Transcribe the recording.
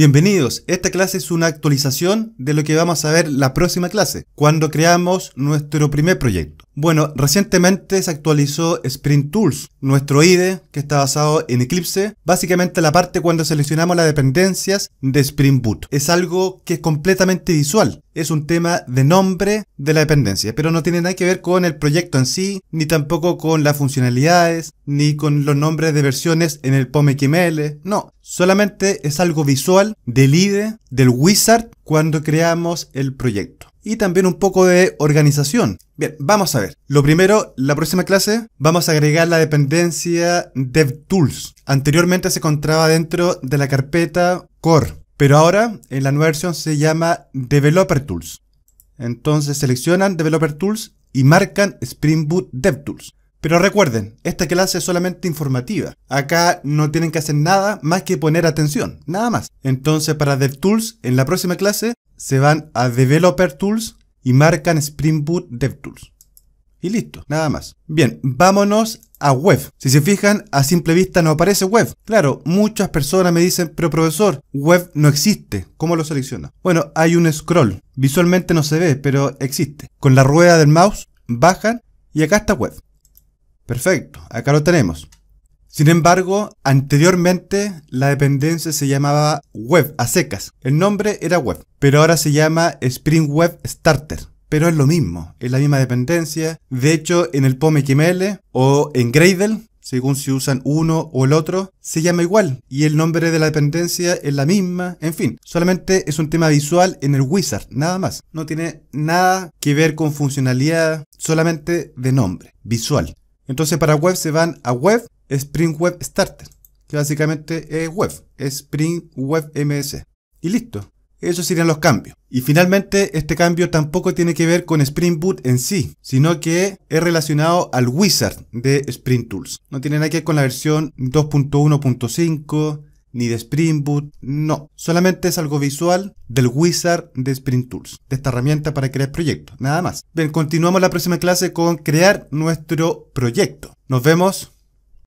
Bienvenidos, esta clase es una actualización de lo que vamos a ver la próxima clase, cuando creamos nuestro primer proyecto. Bueno, recientemente se actualizó Sprint Tools, nuestro IDE que está basado en Eclipse, básicamente la parte cuando seleccionamos las dependencias de Spring Boot. Es algo que es completamente visual, es un tema de nombre de la dependencia, pero no tiene nada que ver con el proyecto en sí, ni tampoco con las funcionalidades, ni con los nombres de versiones en el POM XML, no, solamente es algo visual del IDE, del wizard, cuando creamos el proyecto y también un poco de organización. Bien, vamos a ver. Lo primero, la próxima clase, vamos a agregar la dependencia DevTools. Anteriormente se encontraba dentro de la carpeta Core, pero ahora en la nueva versión se llama Developer Tools. Entonces seleccionan Developer Tools y marcan Spring Boot DevTools. Pero recuerden, esta clase es solamente informativa. Acá no tienen que hacer nada más que poner atención, nada más. Entonces para DevTools, en la próxima clase se van a Developer Tools y marcan Spring Boot DevTools. Y listo, nada más. Bien, vámonos a web. Si se fijan, a simple vista no aparece web. Claro, muchas personas me dicen, pero profesor, web no existe. ¿Cómo lo selecciona? Bueno, hay un scroll. Visualmente no se ve, pero existe. Con la rueda del mouse, bajan y acá está web. Perfecto, acá lo tenemos. Sin embargo, anteriormente la dependencia se llamaba Web a secas. El nombre era Web, pero ahora se llama Spring Web Starter. Pero es lo mismo, es la misma dependencia. De hecho, en el POM o en Gradle, según si usan uno o el otro, se llama igual y el nombre de la dependencia es la misma, en fin, solamente es un tema visual en el wizard, nada más. No tiene nada que ver con funcionalidad, solamente de nombre, visual. Entonces para web se van a web Spring Web Starter, que básicamente es web, Spring Web MS. Y listo, esos serían los cambios. Y finalmente, este cambio tampoco tiene que ver con Spring Boot en sí, sino que es relacionado al wizard de Spring Tools. No tiene nada que ver con la versión 2.1.5 ni de Spring Boot, no. Solamente es algo visual del wizard de Spring Tools, de esta herramienta para crear proyectos, nada más. Bien, continuamos la próxima clase con crear nuestro proyecto. Nos vemos.